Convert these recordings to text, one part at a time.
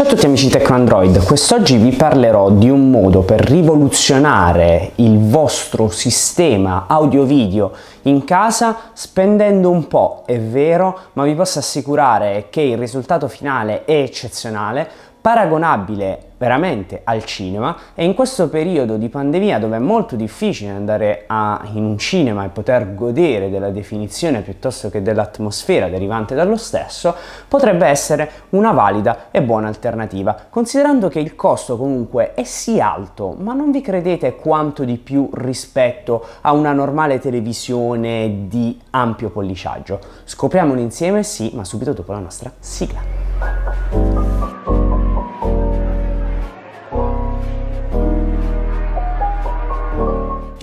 Ciao a tutti amici di Tecno Android, quest'oggi vi parlerò di un modo per rivoluzionare il vostro sistema audio-video in casa spendendo un po', è vero, ma vi posso assicurare che il risultato finale è eccezionale paragonabile veramente al cinema e in questo periodo di pandemia dove è molto difficile andare a, in un cinema e poter godere della definizione piuttosto che dell'atmosfera derivante dallo stesso potrebbe essere una valida e buona alternativa considerando che il costo comunque è sì alto ma non vi credete quanto di più rispetto a una normale televisione di ampio polliciaggio scopriamolo insieme sì ma subito dopo la nostra sigla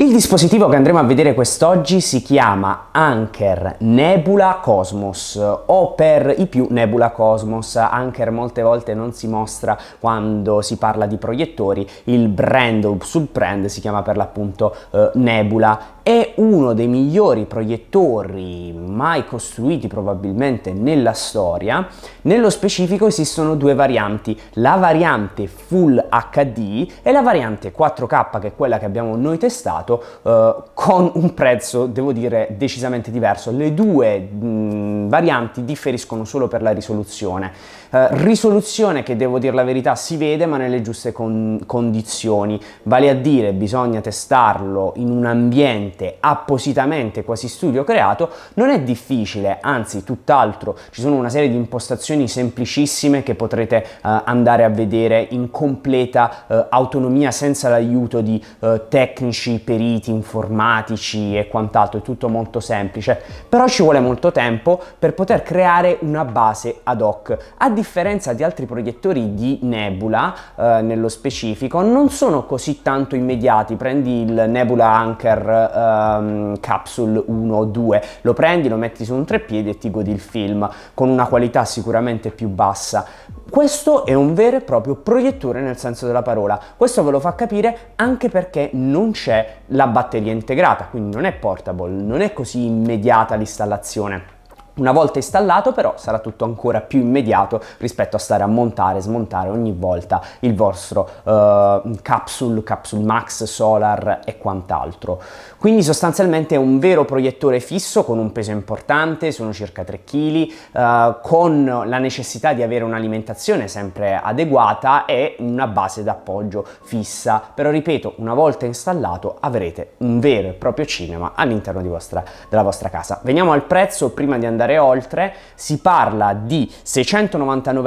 Il dispositivo che andremo a vedere quest'oggi si chiama Anker Nebula Cosmos o per i più Nebula Cosmos. Anker molte volte non si mostra quando si parla di proiettori, il brand o sub-brand si chiama per l'appunto eh, Nebula. È uno dei migliori proiettori mai costruiti probabilmente nella storia. Nello specifico esistono due varianti, la variante Full HD e la variante 4K che è quella che abbiamo noi testato prodotto eh, con un prezzo, devo dire, decisamente diverso. Le due mh, varianti differiscono solo per la risoluzione. Eh, risoluzione che, devo dire la verità, si vede ma nelle giuste con condizioni, vale a dire bisogna testarlo in un ambiente appositamente quasi studio creato, non è difficile, anzi tutt'altro, ci sono una serie di impostazioni semplicissime che potrete eh, andare a vedere in completa eh, autonomia senza l'aiuto di eh, tecnici per periti informatici e quant'altro, è tutto molto semplice, però ci vuole molto tempo per poter creare una base ad hoc. A differenza di altri proiettori di Nebula, eh, nello specifico, non sono così tanto immediati, prendi il Nebula Anchor ehm, Capsule 1 o 2, lo prendi, lo metti su un treppiede e ti godi il film, con una qualità sicuramente più bassa. Questo è un vero e proprio proiettore nel senso della parola, questo ve lo fa capire anche perché non c'è la batteria integrata, quindi non è portable, non è così immediata l'installazione. Una volta installato però sarà tutto ancora più immediato rispetto a stare a montare e smontare ogni volta il vostro eh, capsule, capsule max, solar e quant'altro. Quindi sostanzialmente è un vero proiettore fisso con un peso importante, sono circa 3 kg, eh, con la necessità di avere un'alimentazione sempre adeguata e una base d'appoggio fissa. Però ripeto, una volta installato avrete un vero e proprio cinema all'interno vostra, della vostra casa. Veniamo al prezzo prima di andare andare oltre, si parla di 699,99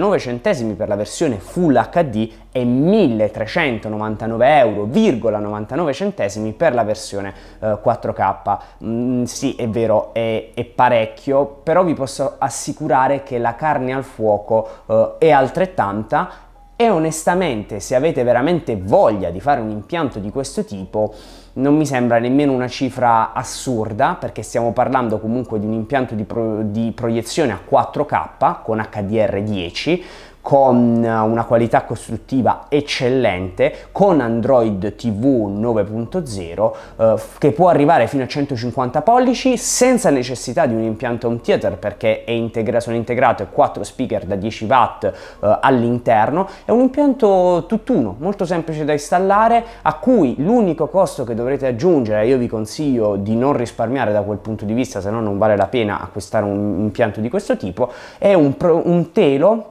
euro per la versione Full HD e 1399,99 euro per la versione eh, 4K. Mm, sì, è vero, è, è, parecchio, però vi posso assicurare che la carne al fuoco eh, è altrettanta e onestamente se avete veramente voglia di fare un impianto di questo tipo non mi sembra nemmeno una cifra assurda perché stiamo parlando comunque di un impianto di, pro di proiezione a 4K con HDR10 con eh, una qualità costruttiva eccellente, con Android TV 9.0 eh, che può arrivare fino a 150 pollici senza necessità di un impianto home theater perché integra sono integrate 4 speaker da 10 watt eh, all'interno, è un impianto tutt'uno, molto semplice da installare a cui l'unico costo che dovrete aggiungere, io vi consiglio di non risparmiare da quel punto di vista se no non vale la pena acquistare un impianto di questo tipo, è un, un telo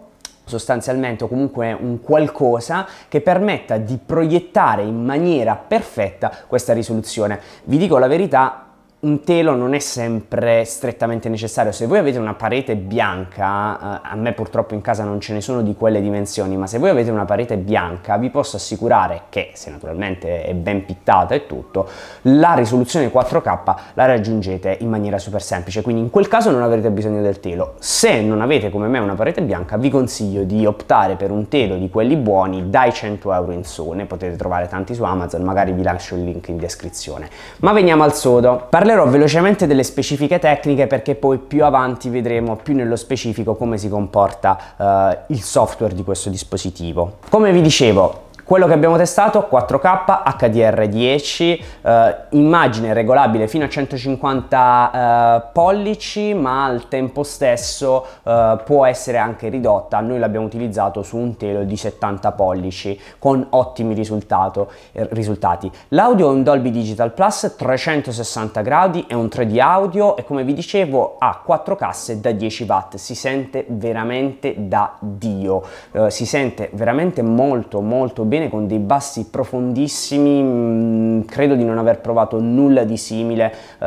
sostanzialmente o comunque un qualcosa che permetta di proiettare in maniera perfetta questa risoluzione. Vi dico la verità, un telo non è sempre strettamente necessario. Se voi avete una parete bianca, eh, a me purtroppo in casa non ce ne sono di quelle dimensioni, ma se voi avete una parete bianca vi posso assicurare che, se naturalmente è ben pittata e tutto, la risoluzione 4K la raggiungete in maniera super semplice, quindi in quel caso non avrete bisogno del telo. Se non avete come me una parete bianca, vi consiglio di optare per un telo di quelli buoni dai 100 euro in su, ne potete trovare tanti su Amazon, magari vi lascio il link in descrizione. Ma veniamo al sodo. Parliamo Parlerò velocemente delle specifiche tecniche perché poi più avanti vedremo più nello specifico come si comporta eh, il software di questo dispositivo. Come vi dicevo, quello che abbiamo testato 4K HDR10, eh, immagine regolabile fino a 150 eh, pollici ma al tempo stesso eh, può essere anche ridotta, noi l'abbiamo utilizzato su un telo di 70 pollici con ottimi eh, risultati. L'audio è un Dolby Digital Plus 360 gradi, è un 3D audio e come vi dicevo ha 4 casse da 10 watt, si sente veramente da Dio, eh, si sente veramente molto molto bene viene con dei bassi profondissimi, mm, credo di non aver provato nulla di simile uh,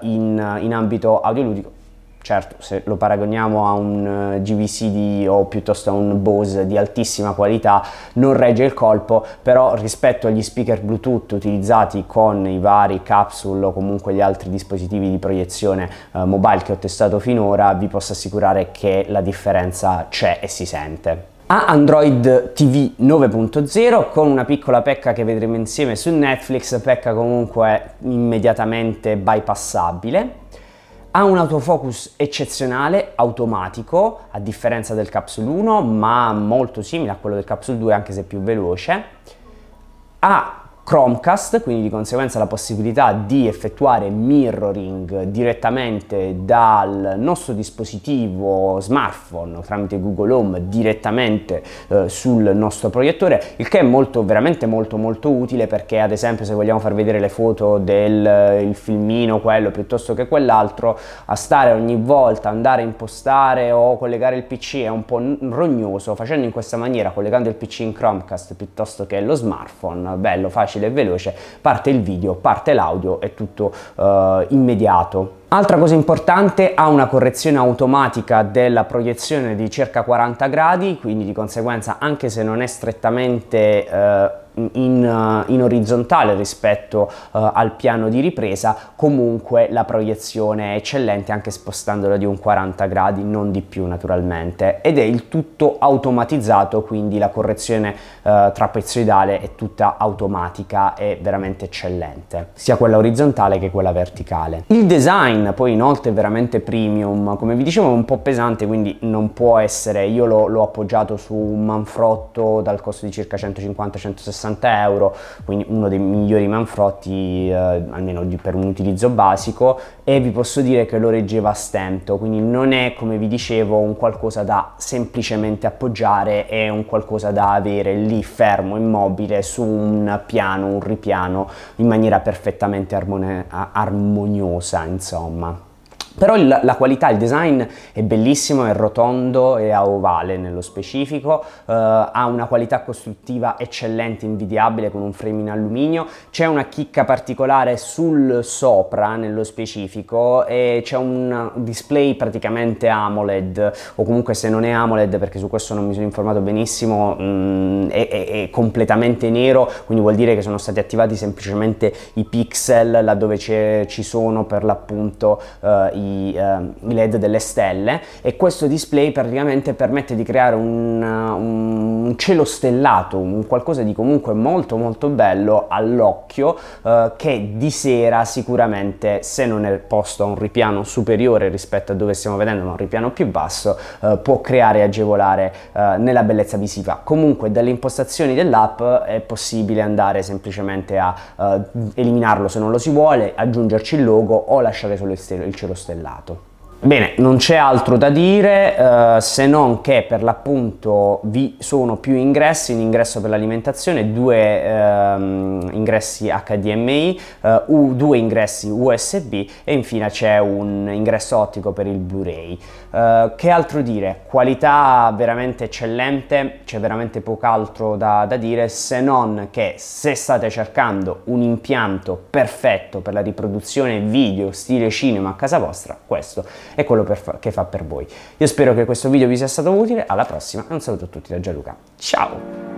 in, in ambito audioludico. Certo, se lo paragoniamo a un eh, GVC di, o piuttosto a un Bose di altissima qualità non regge il colpo, però rispetto agli speaker Bluetooth utilizzati con i vari capsule o comunque gli altri dispositivi di proiezione eh, mobile che ho testato finora, vi posso assicurare che la differenza c'è e si sente ha Android TV 9.0 con una piccola pecca che vedremo insieme su Netflix, pecca comunque immediatamente bypassabile. Ha un autofocus eccezionale, automatico, a differenza del Capsule 1, ma molto simile a quello del Capsule 2, anche se più veloce. Ha Chromecast, quindi di conseguenza la possibilità di effettuare mirroring direttamente dal nostro dispositivo smartphone tramite Google Home direttamente eh, sul nostro proiettore, il che è molto veramente molto molto utile perché ad esempio se vogliamo far vedere le foto del eh, filmino quello piuttosto che quell'altro, a stare ogni volta andare a impostare o collegare il PC è un po' rognoso, facendo in questa maniera collegando il PC in Chromecast piuttosto che lo smartphone, bello facile facile e veloce, parte il video, parte l'audio, è tutto eh, immediato. Altra cosa importante, ha una correzione automatica della proiezione di circa 40 gradi, quindi di conseguenza anche se non è strettamente eh, in, in, orizzontale rispetto uh, al piano di ripresa, comunque la proiezione è eccellente anche spostandola di un 40 gradi, non di più naturalmente, ed è il tutto automatizzato, quindi la correzione uh, trapezoidale è tutta automatica è veramente eccellente, sia quella orizzontale che quella verticale. Il design online, poi inoltre è veramente premium, come vi dicevo è un po' pesante quindi non può essere, io l'ho appoggiato su un manfrotto dal costo di circa 150-160 euro, quindi uno dei migliori manfrotti eh, almeno di, per un utilizzo basico e vi posso dire che lo reggeva a stento, quindi non è come vi dicevo un qualcosa da semplicemente appoggiare, è un qualcosa da avere lì fermo, immobile, su un piano, un ripiano in maniera perfettamente armoniosa insomma. sommaren. Però il, la qualità, il design è bellissimo, è rotondo e a ovale nello specifico, eh, ha una qualità costruttiva eccellente, invidiabile con un frame in alluminio, c'è una chicca particolare sul sopra nello specifico e c'è un display praticamente AMOLED o comunque se non è AMOLED perché su questo non mi sono informato benissimo mh, mm, è, è, è completamente nero, quindi vuol dire che sono stati attivati semplicemente i pixel laddove ci sono per l'appunto eh, i i, uh, i led delle stelle e questo display praticamente permette di creare un, uh, un cielo stellato, un qualcosa di comunque molto molto bello all'occhio uh, che di sera sicuramente se non è posto a un ripiano superiore rispetto a dove stiamo vedendo ma un ripiano più basso eh, può creare e agevolare eh, nella bellezza visiva. Comunque dalle impostazioni dell'app è possibile andare semplicemente a eliminarlo se non lo si vuole, aggiungerci il logo o lasciare solo il cielo stellato costellato. Bene, non c'è altro da dire eh, se non che per l'appunto vi sono più ingressi, un ingresso per l'alimentazione, due ehm, ingressi HDMI, eh, due ingressi USB e infine c'è un ingresso ottico per il Blu-ray. Eh, che altro dire? Qualità veramente eccellente, c'è veramente poco altro da, da, dire se non che se state cercando un impianto perfetto per la riproduzione video stile cinema a casa vostra, questo è quello fa che fa per voi. Io spero che questo video vi sia stato utile, alla prossima e un saluto a tutti da Gianluca. Ciao!